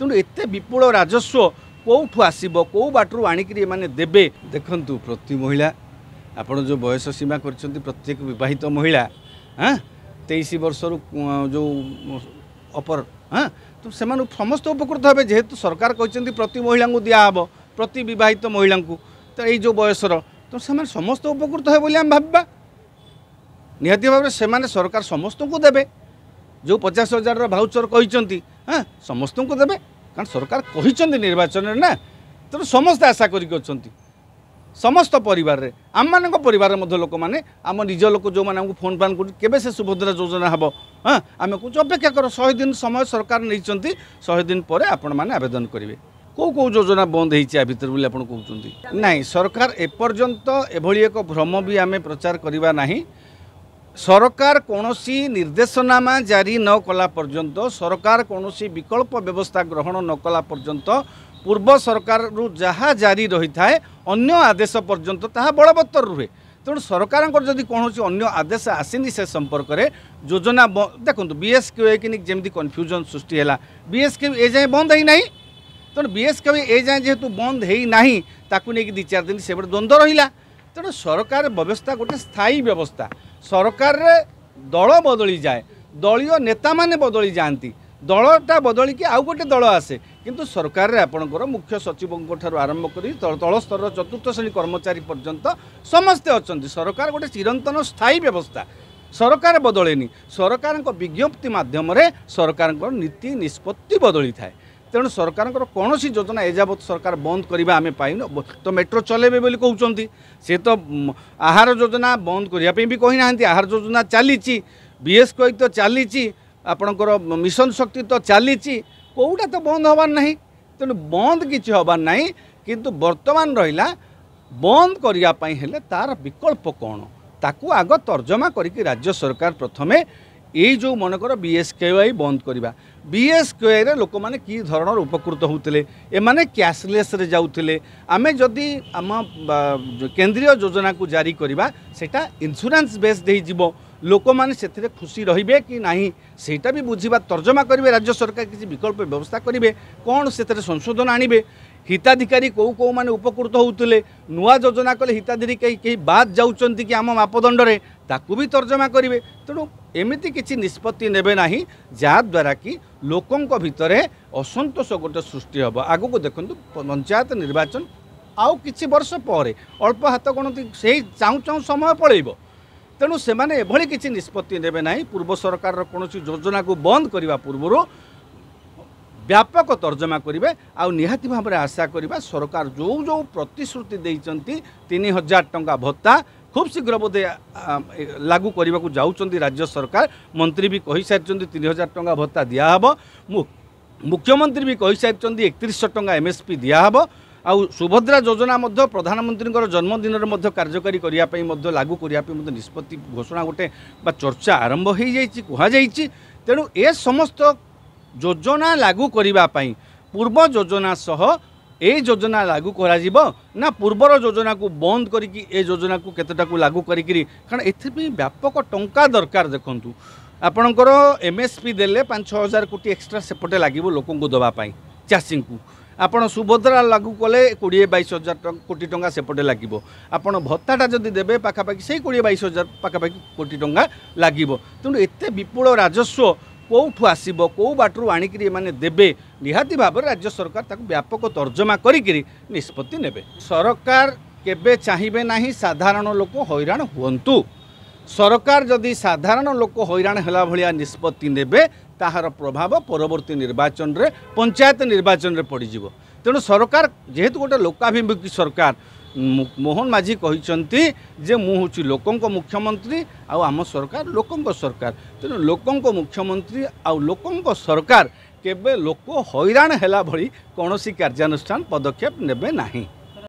ତେଣୁ ଏତେ ବିପୁଳ ରାଜସ୍ୱ କେଉଁଠୁ ଆସିବ କେଉଁ ବାଟରୁ ଆଣିକିରି ଏମାନେ ଦେବେ ଦେଖନ୍ତୁ ପ୍ରତି ମହିଳା ଆପଣ ଯେଉଁ ବୟସ ସୀମା କରିଛନ୍ତି ପ୍ରତ୍ୟେକ ବିବାହିତ ମହିଳା ହଁ ତେଇଶ ବର୍ଷରୁ ଯେଉଁ ଅପର ହଁ ତ ସେମାନଙ୍କୁ ସମସ୍ତେ ଉପକୃତ ହେବେ ଯେହେତୁ ସରକାର କହିଛନ୍ତି ପ୍ରତି ମହିଳାଙ୍କୁ ଦିଆହେବ ପ୍ରତି ବିବାହିତ ମହିଳାଙ୍କୁ ତ ଏଇ ଯେଉଁ ବୟସର ତ ସେମାନେ ସମସ୍ତେ ଉପକୃତ ହେବେ ବୋଲି ଆମେ ଭାବିବା ନିହାତି ଭାବରେ ସେମାନେ ସରକାର ସମସ୍ତଙ୍କୁ ଦେବେ ଯେଉଁ ପଚାଶ ହଜାରର ଭାଉଚର କହିଛନ୍ତି হ্যাঁ সমস্ত দেবে কারণ সরকার কিন্তু নির্বাচনের না তেমন সমস্তে আশা করি অনেক সমস্ত পরিবারের আমমানক পরিবারের মধ্যে লোক মানে আমার নিজ লোক যে ফোন ফান করছি কেবে সে সুভদ্রা যোজনা হব হ্যাঁ আমি কুছ অপেক্ষা কর শহে দিন সময় সরকার নিয়েছেন শহে দিন পরে আপন মানে আবেদন করবে কেউ কেউ যোজনা বন্ধ হয়েছে আ ভিতরে বলে আপনার কৌন না সরকার এপর্যন্ত এভাবে এক ভ্রম বি আমি প্রচার করা না ସରକାର କୌଣସି ନିର୍ଦ୍ଦେଶନାମା ଜାରି ନ କଲା ପର୍ଯ୍ୟନ୍ତ ସରକାର କୌଣସି ବିକଳ୍ପ ବ୍ୟବସ୍ଥା ଗ୍ରହଣ ନ କଲା ପର୍ଯ୍ୟନ୍ତ ପୂର୍ବ ସରକାରରୁ ଯାହା ଜାରି ରହିଥାଏ ଅନ୍ୟ ଆଦେଶ ପର୍ଯ୍ୟନ୍ତ ତାହା ବଳବତ୍ତର ରୁହେ ତେଣୁ ସରକାରଙ୍କର ଯଦି କୌଣସି ଅନ୍ୟ ଆଦେଶ ଆସିନି ସେ ସମ୍ପର୍କରେ ଯୋଜନା ଦେଖନ୍ତୁ ବିଏସ୍କ୍ୟୁଏ କି ଯେମିତି କନଫ୍ୟୁଜନ୍ ସୃଷ୍ଟି ହେଲା ବିଏସ୍କ୍ୟୁ ଏ ଯାଏଁ ବନ୍ଦ ହେଇନାହିଁ ତେଣୁ ବିଏସ୍କ୍ୟୁ ଏ ଯାଏଁ ଯେହେତୁ ବନ୍ଦ ହେଇନାହିଁ ତାକୁ ନେଇକି ଦୁଇ ଚାରି ଦିନ ସେଭଳି ଦ୍ୱନ୍ଦ୍ୱ ରହିଲା ତେଣୁ ସରକାର ବ୍ୟବସ୍ଥା ଗୋଟେ ସ୍ଥାୟୀ ବ୍ୟବସ୍ଥା ସରକାରରେ ଦଳ ବଦଳି ଯାଏ ଦଳୀୟ ନେତାମାନେ ବଦଳି ଯାଆନ୍ତି ଦଳଟା ବଦଳିକି ଆଉ ଗୋଟେ ଦଳ ଆସେ କିନ୍ତୁ ସରକାରରେ ଆପଣଙ୍କର ମୁଖ୍ୟ ସଚିବଙ୍କ ଠାରୁ ଆରମ୍ଭ କରି ତଳ ସ୍ତରର ଚତୁର୍ଥ ଶ୍ରେଣୀ କର୍ମଚାରୀ ପର୍ଯ୍ୟନ୍ତ ସମସ୍ତେ ଅଛନ୍ତି ସରକାର ଗୋଟେ ଚିରନ୍ତନ ସ୍ଥାୟୀ ବ୍ୟବସ୍ଥା ସରକାର ବଦଳେନି ସରକାରଙ୍କ ବିଜ୍ଞପ୍ତି ମାଧ୍ୟମରେ ସରକାରଙ୍କର ନୀତି ନିଷ୍ପତ୍ତି ବଦଳିଥାଏ তেমন সরকারের কোণী যোজনা এযাবৎ সরকার বন্ধ করা আমি পাইন তো মেট্রো চলাইবে বলে কৌন সে তো আহার যোজনা বন্ধ করা কী না আহার যোজনা চালছি বিএসকে তো চালছি আপনার মিশন শক্তি তো চালছি কোটা তো বন্ধ হবার না তেমন বন্ধ কিছু হবার না কিন্তু বর্তমান রহিলা বন্ধ করা হলে তার বিকল্প কোণ তাকে আগ তর্জমা করি রাজ্য সরকার প্রথমে এই ଯେଉଁ ମନେକର ବି ଏସ୍ କେ ୱାଇ ବନ୍ଦ କରିବା ବି ଏସ୍ କେ ୱାଇରେ ଲୋକମାନେ କି ଧରଣର ଉପକୃତ ହେଉଥିଲେ ଏମାନେ କ୍ୟାସ୍ଲେସ୍ରେ ଯାଉଥିଲେ ଆମେ ଯଦି ଆମ କେନ୍ଦ୍ରୀୟ ଯୋଜନାକୁ ଜାରି କରିବା ସେଇଟା ଇନ୍ସୁରାନ୍ସ ବେସ୍ଡ ହେଇଯିବ ଲୋକମାନେ ସେଥିରେ ଖୁସି ରହିବେ କି ନାହିଁ ସେଇଟା ବି ବୁଝିବା ତର୍ଜମା କରିବେ ରାଜ୍ୟ ସରକାର କିଛି ବିକଳ୍ପ ବ୍ୟବସ୍ଥା କରିବେ କ'ଣ ସେଥିରେ ସଂଶୋଧନ ଆଣିବେ হিতাধিকারী কেউ কেউ মানে উপকৃত হোলে নয় যোজনা কলে হিতাধিকারী কে বাদ যাচ্ছেন কি আম মাপদণ্ডে তাকে বি তর্জমা করবে তেমন এমিটি কিছু নিষ্পতি নেবে না যাদ্বারা কি লোক ভিতরে অসন্তোষ গোটে সৃষ্টি হব আগুক দেখুন পঞ্চায়েত নির্বাচন আউ কিছু বর্ষ পরে অল্প হাত গণতি সেই চাউ চাউ সময় পলাইব তেমন সে এভাবে কিছু নিষ্পতি নেবে না পূর্ব সরকারের কোণী যোজনা বন্ধ করা পূর্বর ବ୍ୟାପକ ତର୍ଜମା କରିବେ ଆଉ ନିହାତି ଭାବରେ ଆଶା କରିବା ସରକାର ଯେଉଁ ଯେଉଁ ପ୍ରତିଶ୍ରୁତି ଦେଇଛନ୍ତି ତିନି ହଜାର ଟଙ୍କା ଭତ୍ତା খুব শীঘ্র বোধে লাগু করা যাচ্ছেন রাজ্য সরকার মন্ত্রী বি সারি তিন হাজার টঙ্কা ভত্তা দিয়া হব মুখ্যমন্ত্রী বি সারি একত্রিশ টঙ্কা এমএসপি দিয়া হব আউ সুভদ্রা যোজনা মধ্য প্রধানমন্ত্রীর জন্মদিনের মধ্য কার্যকারী করা মধ্য লাগু করা মধ্য নিষ্পত্তি ঘোষণা গোটে বা চর্চা আরম্ভ হয়ে যাই কুহযাই তেণু এ সমস্ত যোজনা লাগু করা ପାଇଁ ପୂର୍ବ ଯୋଜନା ସହ এই যোজনা লাগু করা যাব না পূর্বর যোজনা কু বন্ধ করি এ যোজনা কু কতটা লাগু করি কারণ এথিপাই ব্যাপক টঙ্কা দরকার দেখুন আপনার এমএসপি দেলে পাঁচ হাজার কোটি এক্সট্রা সেপটে লাগবে লোক দেওয়া চাষী আপনার সুভদ্রা লাগু কলে কোড়িয়ে বাইশ হাজার কোটি টঙ্কা সেপটে লাগিব আপনার ভত্তাটা যদি দেবে পাখাপাখি সেই কোড়িয়ে বাইশ হাজার পাখাপাখি কোটি টঙ্কা লাগবে তেমন এত বিপুল রাজস্ব কোউঠু আসব কেউ বাটু আনিকি এমানে দেবে নিহতি ভাবে রাজ্য সরকার তাকে ব্যাপক তর্জমা করি নিষ্পতি নেবে সরকার কেবে চাহিবে না সাধারণ লোক হইরাণ হুঁতু সরকার যদি সাধারণ লোক হইরাণ হেলা ভাগ নিষ্পতি নেবে তাহার প্রভাব পরবর্তী নির্বাচনের পঞ্চায়েত নির্বাচনের পড়িযোগ তেমন সরকার যেহেতু গোটে লোকাভিমুখী সরকার ମୋହନ ମାଝୀ କହିଛନ୍ତି ଯେ ମୁଁ ହେଉଛି ଲୋକଙ୍କ ମୁଖ୍ୟମନ୍ତ୍ରୀ ଆଉ ଆମ ସରକାର ଲୋକଙ୍କ ସରକାର ତେଣୁ ଲୋକଙ୍କ ମୁଖ୍ୟମନ୍ତ୍ରୀ ଆଉ ଲୋକଙ୍କ ସରକାର କେବେ ଲୋକ ହଇରାଣ ହେଲା ଭଳି କୌଣସି କାର୍ଯ୍ୟାନୁଷ୍ଠାନ ପଦକ୍ଷେପ ନେବେ ନାହିଁ